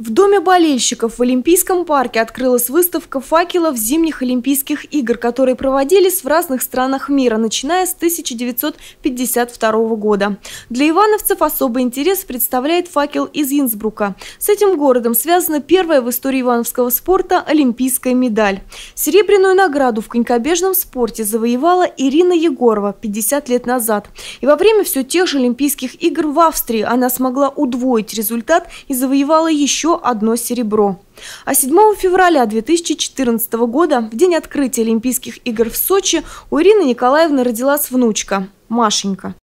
В Доме болельщиков в Олимпийском парке открылась выставка факелов зимних Олимпийских игр, которые проводились в разных странах мира, начиная с 1952 года. Для ивановцев особый интерес представляет факел из Инсбрука. С этим городом связана первая в истории ивановского спорта олимпийская медаль. Серебряную награду в конькобежном спорте завоевала Ирина Егорова 50 лет назад. И во время все тех же Олимпийских игр в Австрии она смогла удвоить результат и завоевала еще еще одно серебро. А 7 февраля 2014 года, в день открытия Олимпийских игр в Сочи, у Ирины Николаевны родилась внучка – Машенька.